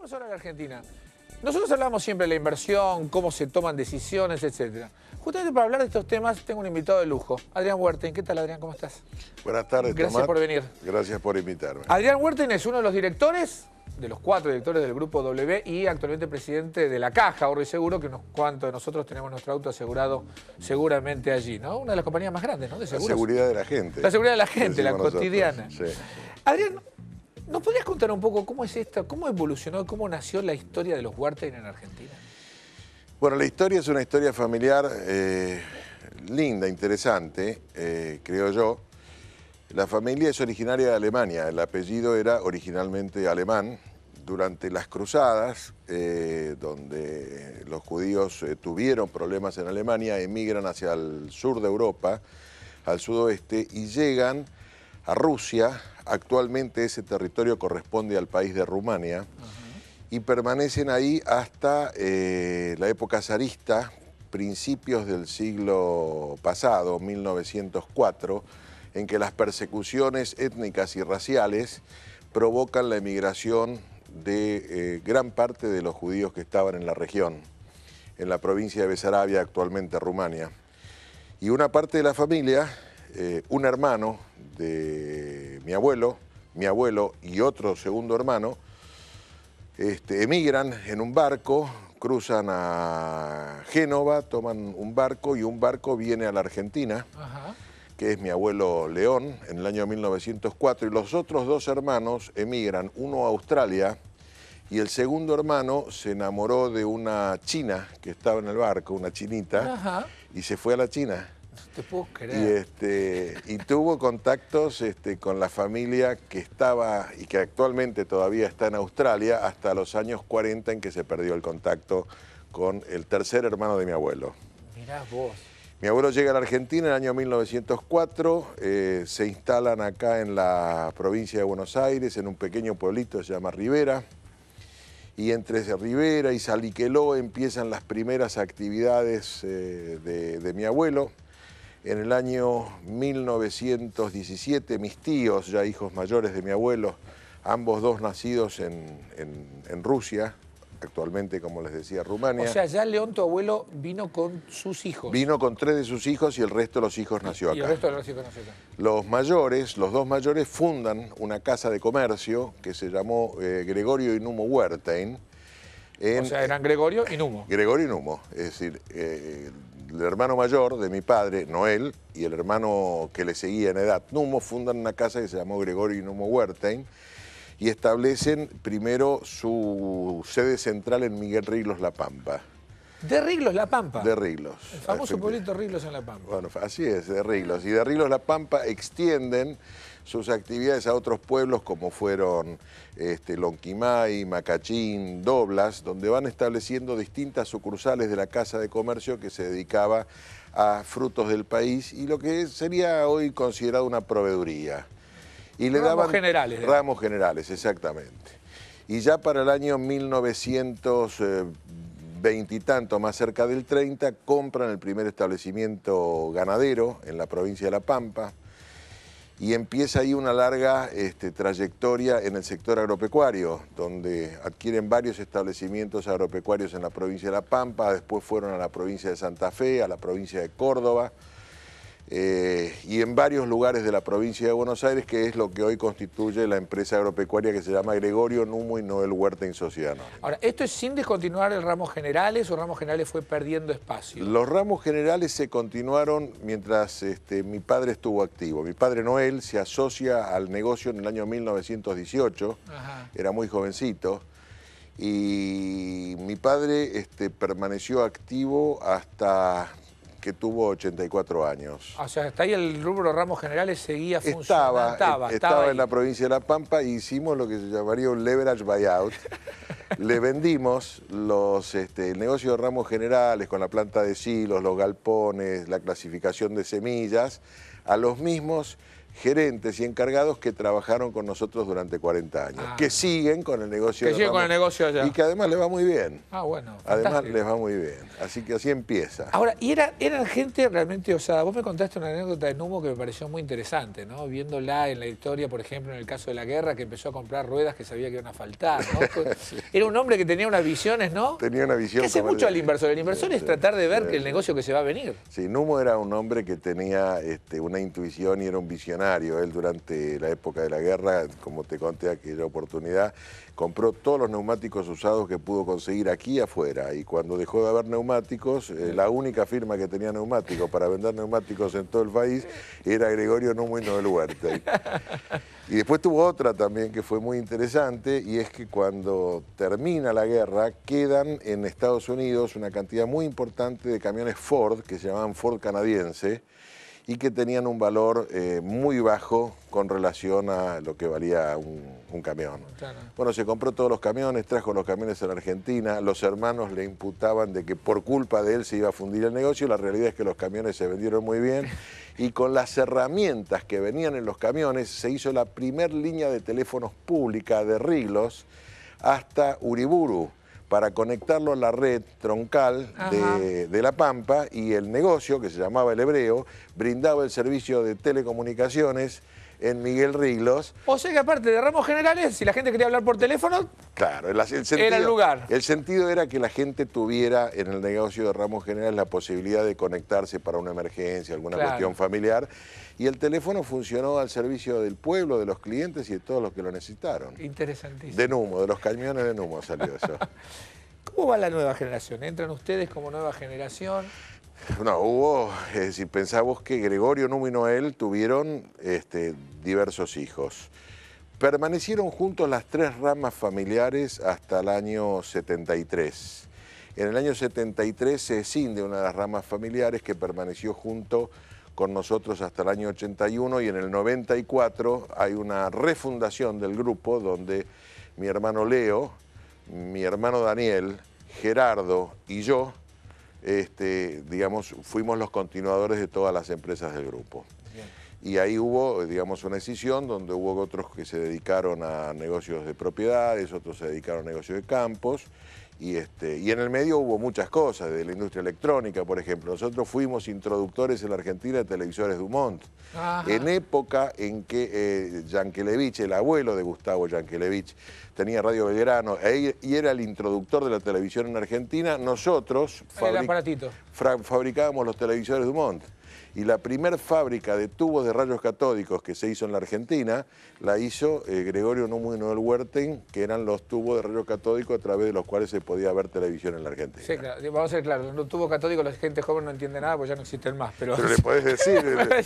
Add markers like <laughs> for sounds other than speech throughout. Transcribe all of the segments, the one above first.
Vamos ahora a la Argentina. Nosotros hablamos siempre de la inversión, cómo se toman decisiones, etc. Justamente para hablar de estos temas tengo un invitado de lujo, Adrián Huerten. ¿Qué tal, Adrián? ¿Cómo estás? Buenas tardes, Gracias por venir. Gracias por invitarme. Adrián Huerten es uno de los directores, de los cuatro directores del Grupo W y actualmente presidente de La Caja, ahorro y seguro, que unos cuantos de nosotros tenemos nuestro auto asegurado seguramente allí, ¿no? Una de las compañías más grandes, ¿no? De La seguridad de la gente. La seguridad de la gente, la cotidiana. Adrián, ¿Nos podrías contar un poco cómo es esta, cómo evolucionó, cómo nació la historia de los Huertain en Argentina? Bueno, la historia es una historia familiar eh, linda, interesante, eh, creo yo. La familia es originaria de Alemania, el apellido era originalmente alemán. Durante las cruzadas, eh, donde los judíos tuvieron problemas en Alemania, emigran hacia el sur de Europa, al sudoeste, y llegan a Rusia, Actualmente ese territorio corresponde al país de Rumania y permanecen ahí hasta eh, la época zarista, principios del siglo pasado, 1904, en que las persecuciones étnicas y raciales provocan la emigración de eh, gran parte de los judíos que estaban en la región, en la provincia de Besarabia, actualmente Rumania. Y una parte de la familia, eh, un hermano de mi abuelo, mi abuelo y otro segundo hermano, este, emigran en un barco, cruzan a Génova, toman un barco y un barco viene a la Argentina, que es mi abuelo León, en el año 1904, y los otros dos hermanos emigran, uno a Australia, y el segundo hermano se enamoró de una china que estaba en el barco, una chinita, y se fue a la China. Y, este, y tuvo contactos este, con la familia que estaba y que actualmente todavía está en Australia hasta los años 40 en que se perdió el contacto con el tercer hermano de mi abuelo. Mirá vos. Mi abuelo llega a la Argentina en el año 1904, eh, se instalan acá en la provincia de Buenos Aires, en un pequeño pueblito que se llama Rivera, y entre Rivera y Saliqueló empiezan las primeras actividades eh, de mi abuelo. En el año 1917, mis tíos, ya hijos mayores de mi abuelo, ambos dos nacidos en, Rusia, actualmente, como les decía, Rumania. O sea, ya León, tu abuelo, vino con sus hijos. Vino con tres de sus hijos y el resto de los hijos nació acá. Y el resto de los hijos nació acá. Los mayores, los dos mayores, fundan una casa de comercio que se llamó eh, Gregorio Numo Huertain. o sea, eran Gregorio y Numo. Gregorio y Numo. Es decir, eh, el hermano mayor de mi padre, Noel, y el hermano que le seguía en edad, Numo, fundan una casa que se llamó Gregorio y Numo Huertain y establecen primero su sede central en Miguel Riglos, La Pampa. ¿De Riglos, La Pampa? De Riglos. El famoso pueblito Riglos en La Pampa. Bueno, así es, de Riglos. Y de Riglos, La Pampa extienden sus actividades a otros pueblos como fueron este, Lonquimay, Macachín, Doblas, donde van estableciendo distintas sucursales de la Casa de Comercio que se dedicaba a frutos del país y lo que sería hoy considerado una proveeduría. Y le ramos generales. Ramos generales, exactamente. Y ya para el año 1920 eh, y tanto, más cerca del 30, compran el primer establecimiento ganadero en la provincia de La Pampa y empieza ahí una larga este, trayectoria en el sector agropecuario, donde adquieren varios establecimientos agropecuarios en la provincia de La Pampa, después fueron a la provincia de Santa Fe, a la provincia de Córdoba, eh, y en varios lugares de la provincia de Buenos Aires, que es lo que hoy constituye la empresa agropecuaria que se llama Gregorio Numo y Noel Huerta en Sociedad Ahora, ¿esto es sin descontinuar el ramos generales o ramos generales fue perdiendo espacio? Los ramos generales se continuaron mientras este, mi padre estuvo activo. Mi padre Noel se asocia al negocio en el año 1918, era muy jovencito, y mi padre este, permaneció activo hasta que tuvo 84 años. O sea, hasta ahí el rubro Ramos Generales seguía funcionando. Estaba, estaba, en la provincia de La Pampa y e hicimos lo que se llamaría un leverage buyout. <laughs> Le vendimos los, este, el negocio de Ramos Generales con la planta de silos, los galpones, la clasificación de semillas, a los mismos gerentes y encargados que trabajaron con nosotros durante 40 años, ah. que siguen con el negocio allá. Y que además les va muy bien. Ah, bueno. Además les va muy bien. Así que así empieza. Ahora, y era, eran gente realmente osada. Vos me contaste una anécdota de Numo que me pareció muy interesante, ¿no? Viéndola en la historia, por ejemplo, en el caso de la guerra, que empezó a comprar ruedas que sabía que iban a faltar, <laughs> Era un hombre que tenía unas visiones, ¿no? Tenía una visión. Que hace mucho al inversor. El inversor es tratar de ver el negocio que se va a venir. Sí, Numo era un hombre que tenía este, una intuición y era un visionario él durante la época de la guerra, como te conté aquella oportunidad, compró todos los neumáticos usados que pudo conseguir aquí afuera. Y cuando dejó de haber neumáticos, eh, la única firma que tenía neumáticos para vender neumáticos en todo el país era Gregorio y del Huerta. Y después tuvo otra también que fue muy interesante y es que cuando termina la guerra quedan en Estados Unidos una cantidad muy importante de camiones Ford que se llamaban Ford canadiense y que tenían un valor eh, muy bajo con relación a lo que valía un, camión. Bueno, se compró todos los camiones, trajo los camiones a la Argentina, los hermanos le imputaban de que por culpa de él se iba a fundir el negocio, la realidad es que los camiones se vendieron muy bien y con las herramientas que venían en los camiones se hizo la primer línea de teléfonos pública de Riglos hasta Uriburu para conectarlo a la red troncal de, La Pampa y el negocio, que se llamaba El Hebreo, brindaba el servicio de telecomunicaciones en Miguel Riglos. O sea que aparte de ramos generales, si la gente quería hablar por teléfono, claro, era el lugar. El sentido era que la gente tuviera en el negocio de ramos generales la posibilidad de conectarse para una emergencia, alguna cuestión familiar. Y el teléfono funcionó al servicio del pueblo, de los clientes y de todos los que lo necesitaron. Interesantísimo. De NUMO, de los camiones de NUMO salió eso. <laughs> ¿Cómo va la nueva generación? ¿Entran ustedes como nueva generación? No, hubo, eh, si pensamos que Gregorio Núñez y Noel tuvieron este, diversos hijos. Permanecieron juntos las tres ramas familiares hasta el año 73. En el año 73 se escinde una de las ramas familiares que permaneció junto con nosotros hasta el año 81 y en el 94 hay una refundación del grupo donde mi hermano Leo, mi hermano Daniel, Gerardo y yo este, digamos, fuimos los continuadores de todas las empresas del grupo. Y ahí hubo, digamos, una decisión donde hubo otros que se dedicaron a negocios de propiedades, otros se dedicaron a negocios de campos, y, este, y en el medio hubo muchas cosas, de la industria electrónica, por ejemplo. Nosotros fuimos introductores en la Argentina de televisores Dumont, en época en que eh, el abuelo de Gustavo Yankelevich, tenía Radio Belgrano e, y era el introductor de la televisión en Argentina. Nosotros fabricábamos los televisores Dumont y la primer fábrica de tubos de rayos catódicos que se hizo en la Argentina la hizo eh, Gregorio Núñez del Huerten, que eran los tubos de rayos catódicos a través de los cuales se podía ver televisión en la Argentina. Sí, claro. vamos a ser claros, los tubos catódicos la gente joven no entiende nada porque ya no existen más. pero le podés decir... <laughs>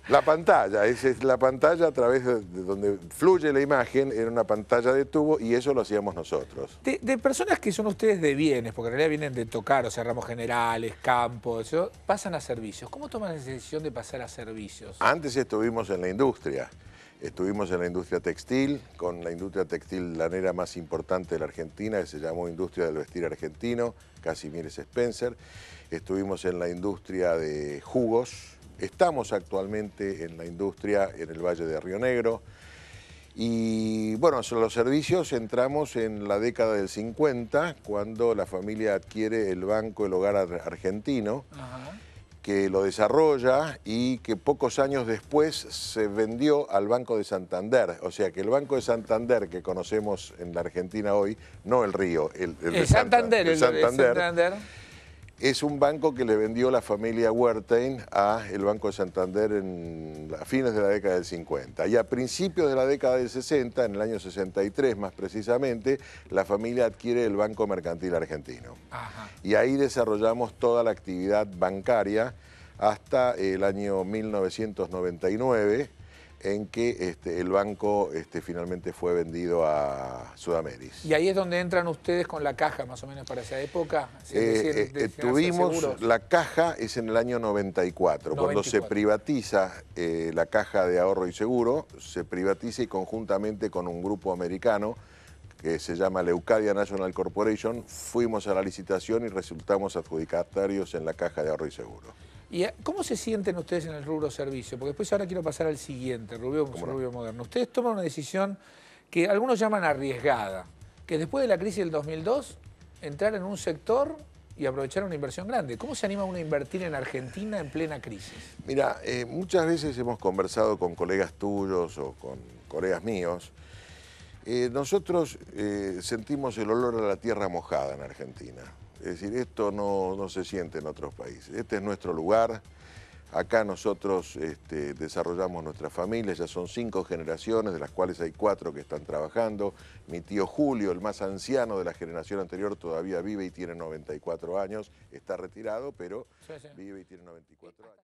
Eh, la pantalla, es, es, la pantalla a través de donde fluye la imagen, era una pantalla de tubo y eso lo hacíamos nosotros. De, personas que son ustedes de bienes, porque en realidad vienen de tocar, o sea, ramos generales, campos, pasan a servicios. ¿Cómo toman la decisión de pasar a servicios? Antes estuvimos en la industria. Estuvimos en la industria textil, con la industria textil lanera más importante de la Argentina, que se llamó Industria del Vestir Argentino, Casimir Spencer. Estuvimos en la industria de jugos, Estamos actualmente en la industria en el Valle de Río Negro. Y bueno, sobre los servicios entramos en la década del 50, cuando la familia adquiere el Banco El Hogar Argentino, que lo desarrolla y que pocos años después se vendió al Banco de Santander. O sea que el Banco de Santander que conocemos en la Argentina hoy, no el Río, el, de Santander, el, Santander, el Santander es un banco que le vendió la familia Huertain a el Banco de Santander en, a fines de la década del 50. Y a principios de la década del 60, en el año 63 más precisamente, la familia adquiere el Banco Mercantil Argentino. Y ahí desarrollamos toda la actividad bancaria hasta el año 1999 en que este, el banco este, finalmente fue vendido a Sudameris. Y ahí es donde entran ustedes con la caja, más o menos, para esa época. Eh, eh, la caja es en el año 94, cuando se privatiza eh, la caja de ahorro y seguro, se privatiza y conjuntamente con un grupo americano que se llama Leucadia National Corporation, fuimos a la licitación y resultamos adjudicatarios en la caja de ahorro y seguro. ¿Y eh, cómo se sienten ustedes en el rubro servicio? Porque después ahora quiero pasar al siguiente, Rubio, Moderno. Ustedes toman una decisión que algunos llaman arriesgada, que después de la crisis del 2002, entrar en un sector y aprovechar una inversión grande. ¿Cómo se anima uno a invertir en Argentina en plena crisis? Mira, eh, muchas veces hemos conversado con colegas tuyos o con colegas míos. Eh, nosotros sentimos el olor a la tierra mojada en Argentina. Es decir, esto no, se siente en otros países. Este es nuestro lugar. Acá nosotros este, desarrollamos nuestra familia, ya son cinco generaciones, de las cuales hay cuatro que están trabajando. Mi tío Julio, el más anciano de la generación anterior, todavía vive y tiene 94 años. Está retirado, pero vive y tiene 94 años.